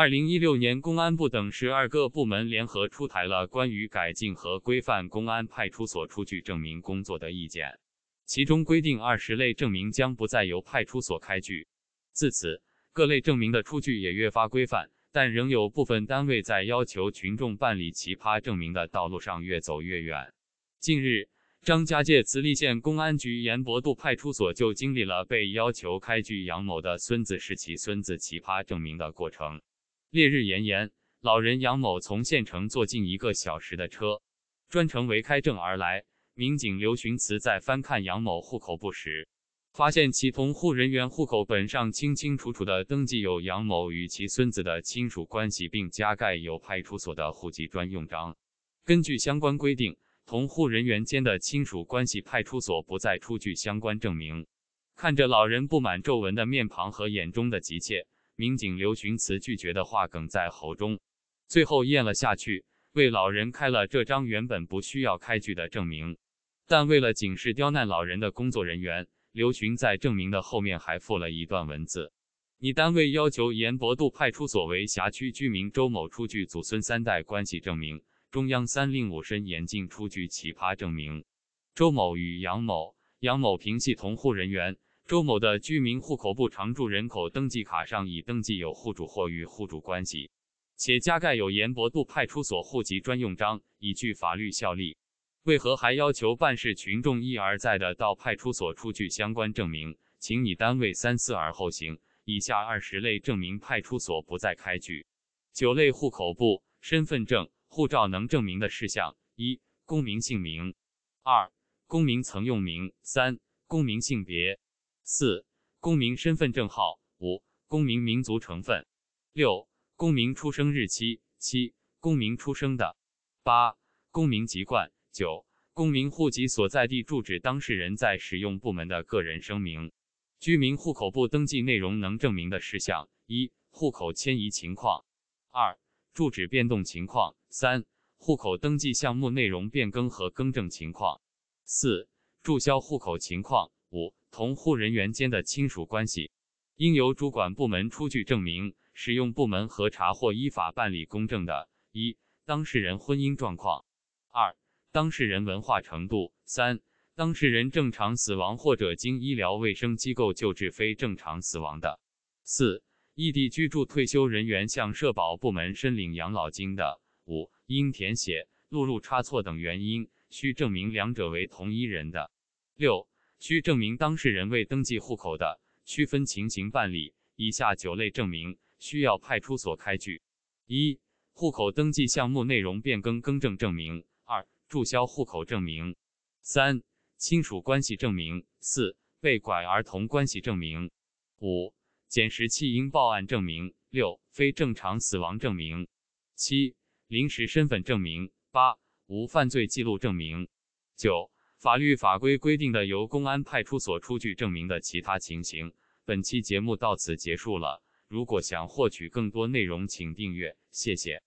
二零一六年，公安部等十二个部门联合出台了关于改进和规范公安派出所出具证明工作的意见，其中规定二十类证明将不再由派出所开具。自此，各类证明的出具也越发规范，但仍有部分单位在要求群众办理奇葩证明的道路上越走越远。近日，张家界慈利县公安局盐泊渡派出所就经历了被要求开具杨某的孙子是其孙子奇葩证明的过程。烈日炎炎，老人杨某从县城坐近一个小时的车，专程为开证而来。民警刘寻慈在翻看杨某户口簿时，发现其同户人员户口本上清清楚楚地登记有杨某与其孙子的亲属关系，并加盖有派出所的户籍专用章。根据相关规定，同户人员间的亲属关系，派出所不再出具相关证明。看着老人布满皱纹的面庞和眼中的急切。民警刘寻词拒绝的话哽在喉中，最后咽了下去，为老人开了这张原本不需要开具的证明。但为了警示刁难老人的工作人员，刘寻在证明的后面还附了一段文字：“你单位要求盐博渡派出所为辖区居民周某出具祖孙三代关系证明，中央三令五申严禁出具奇葩证明。周某与杨某、杨某平系同户人员。”周某的居民户口簿常住人口登记卡上已登记有户主或与户主关系，且加盖有盐博渡派出所户籍专用章，已具法律效力。为何还要求办事群众一而再的到派出所出具相关证明？请你单位三思而后行。以下二十类证明派出所不再开具：九类户口簿、身份证、护照能证明的事项：一、公民姓名；二、公民曾用名；三、公民性别。四、公民身份证号；五、公民民族成分；六、公民出生日期；七、公民出生的；八、公民籍贯；九、公民户籍所在地住址。当事人在使用部门的个人声明。居民户口簿登记内容能证明的事项：一、户口迁移情况；二、住址变动情况；三、户口登记项目内容变更和更正情况；四、注销户口情况。五、同户人员间的亲属关系，应由主管部门出具证明，使用部门核查或依法办理公证的。一、当事人婚姻状况；二、当事人文化程度；三、当事人正常死亡或者经医疗卫生机构救治非正常死亡的；四、异地居住退休人员向社保部门申领养老金的；五、因填写、录入差错等原因需证明两者为同一人的；六。需证明当事人未登记户口的，区分情形办理以下九类证明，需要派出所开具：一、户口登记项目内容变更更正证明；二、注销户口证明；三、亲属关系证明；四、被拐儿童关系证明；五、捡拾弃婴报案证明；六、非正常死亡证明；七、临时身份证明；八、无犯罪记录证明；九。法律法规规定的由公安派出所出具证明的其他情形。本期节目到此结束了。如果想获取更多内容，请订阅，谢谢。